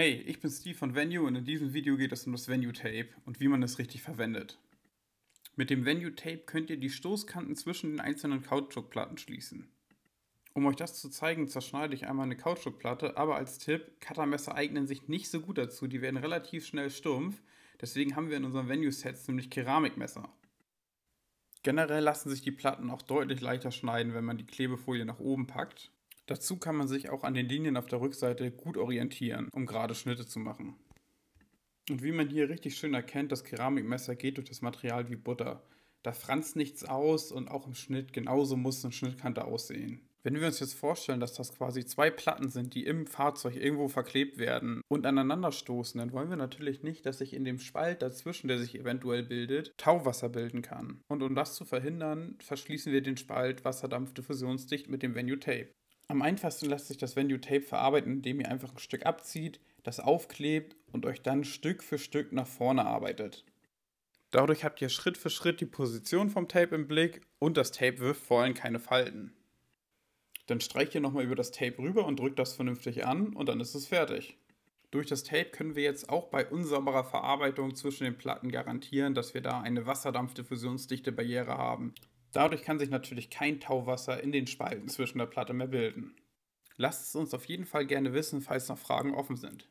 Hey, ich bin Steve von Venue und in diesem Video geht es um das Venue Tape und wie man es richtig verwendet. Mit dem Venue Tape könnt ihr die Stoßkanten zwischen den einzelnen Kautschukplatten schließen. Um euch das zu zeigen, zerschneide ich einmal eine Kautschukplatte, aber als Tipp, Cuttermesser eignen sich nicht so gut dazu, die werden relativ schnell stumpf, deswegen haben wir in unseren Venue Sets nämlich Keramikmesser. Generell lassen sich die Platten auch deutlich leichter schneiden, wenn man die Klebefolie nach oben packt, Dazu kann man sich auch an den Linien auf der Rückseite gut orientieren, um gerade Schnitte zu machen. Und wie man hier richtig schön erkennt, das Keramikmesser geht durch das Material wie Butter. Da franzt nichts aus und auch im Schnitt genauso muss eine Schnittkante aussehen. Wenn wir uns jetzt vorstellen, dass das quasi zwei Platten sind, die im Fahrzeug irgendwo verklebt werden und aneinanderstoßen, dann wollen wir natürlich nicht, dass sich in dem Spalt dazwischen, der sich eventuell bildet, Tauwasser bilden kann. Und um das zu verhindern, verschließen wir den Spalt wasserdampfdiffusionsdicht mit dem Venue Tape. Am einfachsten lässt sich das Venue Tape verarbeiten, indem ihr einfach ein Stück abzieht, das aufklebt und euch dann Stück für Stück nach vorne arbeitet. Dadurch habt ihr Schritt für Schritt die Position vom Tape im Blick und das Tape wirft vor allem keine Falten. Dann streicht ihr nochmal über das Tape rüber und drückt das vernünftig an und dann ist es fertig. Durch das Tape können wir jetzt auch bei unsauberer Verarbeitung zwischen den Platten garantieren, dass wir da eine wasserdampfdiffusionsdichte Barriere haben. Dadurch kann sich natürlich kein Tauwasser in den Spalten zwischen der Platte mehr bilden. Lasst es uns auf jeden Fall gerne wissen, falls noch Fragen offen sind.